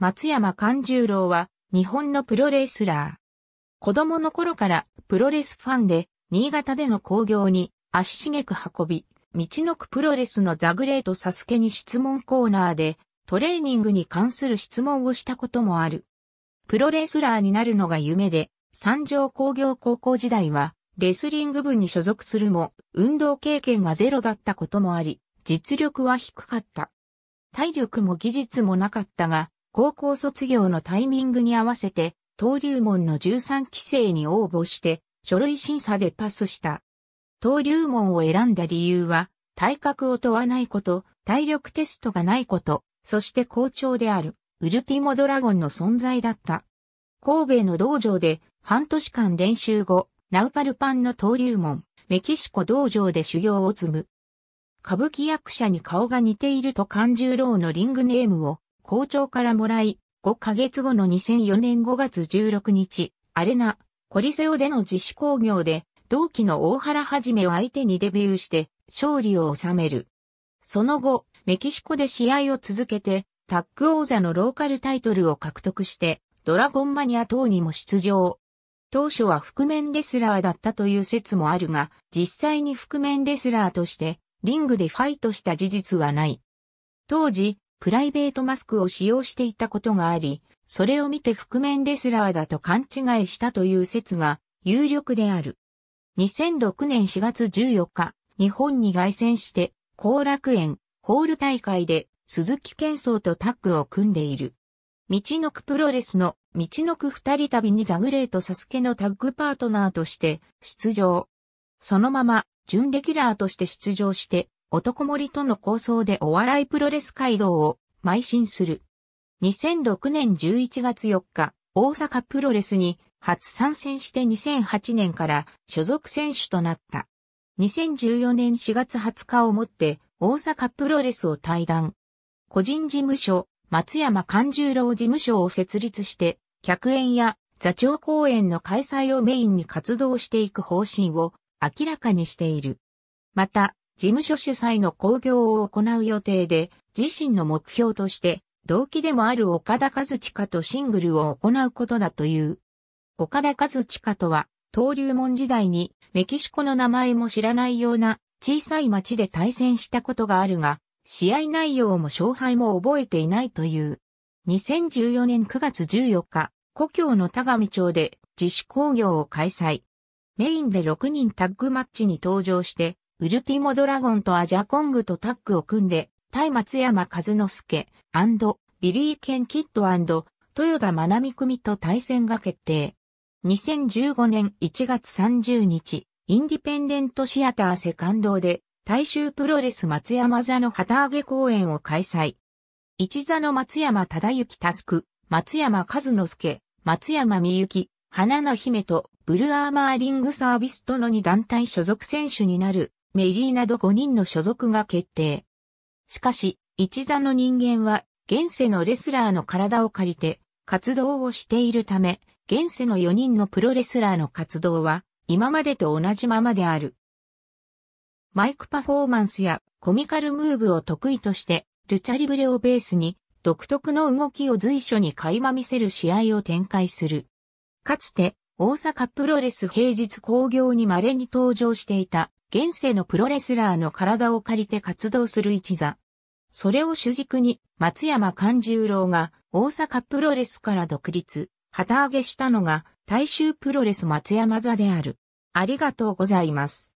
松山勘十郎は日本のプロレスラー。子供の頃からプロレスファンで新潟での興行に足しげく運び、道のくプロレスのザグレートサスケに質問コーナーでトレーニングに関する質問をしたこともある。プロレスラーになるのが夢で、三条工業高校時代はレスリング部に所属するも、運動経験がゼロだったこともあり、実力は低かった。体力も技術もなかったが、高校卒業のタイミングに合わせて、登竜門の13期生に応募して、書類審査でパスした。登竜門を選んだ理由は、体格を問わないこと、体力テストがないこと、そして好調である、ウルティモドラゴンの存在だった。神戸の道場で半年間練習後、ナウパルパンの登竜門、メキシコ道場で修行を積む。歌舞伎役者に顔が似ていると勘十郎のリングネームを校長からもらい、5ヶ月後の2004年5月16日、アレナ、コリセオでの自主工業で、同期の大原はじめを相手にデビューして、勝利を収める。その後、メキシコで試合を続けて、タッグ王座のローカルタイトルを獲得して、ドラゴンマニア等にも出場。当初は覆面レスラーだったという説もあるが、実際に覆面レスラーとして、リングでファイトした事実はない。当時、プライベートマスクを使用していたことがあり、それを見て覆面レスラーだと勘違いしたという説が有力である。2006年4月14日、日本に凱旋して、後楽園、ホール大会で鈴木健壮とタッグを組んでいる。道のくプロレスの道のく二人旅にザグレーとサスケのタッグパートナーとして出場。そのまま準レギュラーとして出場して男森との構想でお笑いプロレス街道を邁進する。2006年11月4日、大阪プロレスに初参戦して2008年から所属選手となった。2014年4月20日をもって大阪プロレスを退団。個人事務所、松山勘十郎事務所を設立して、客演や座長公演の開催をメインに活動していく方針を明らかにしている。また、事務所主催の興行を行う予定で、自身の目標として、同期でもある岡田和親とシングルを行うことだという。岡田和親とは、登竜門時代にメキシコの名前も知らないような小さい町で対戦したことがあるが、試合内容も勝敗も覚えていないという。2014年9月14日、故郷の田上町で自主工業を開催。メインで6人タッグマッチに登場して、ウルティモドラゴンとアジャコングとタッグを組んで、対松山和之助ビリー・ケン・キッド豊田学美組と対戦が決定。2015年1月30日、インディペンデントシアターセカンドで、大衆プロレス松山座の旗揚げ公演を開催。一座の松山忠之タスク、松山和之助、松山美幸、花の姫とブルーアーマーリングサービスとの2団体所属選手になるメリーなど5人の所属が決定。しかし、一座の人間は、現世のレスラーの体を借りて、活動をしているため、現世の4人のプロレスラーの活動は、今までと同じままである。マイクパフォーマンスやコミカルムーブを得意として、ルチャリブレをベースに、独特の動きを随所に垣間見せる試合を展開する。かつて、大阪プロレス平日興行に稀に登場していた、現世のプロレスラーの体を借りて活動する一座。それを主軸に、松山勘十郎が大阪プロレスから独立、旗揚げしたのが大衆プロレス松山座である。ありがとうございます。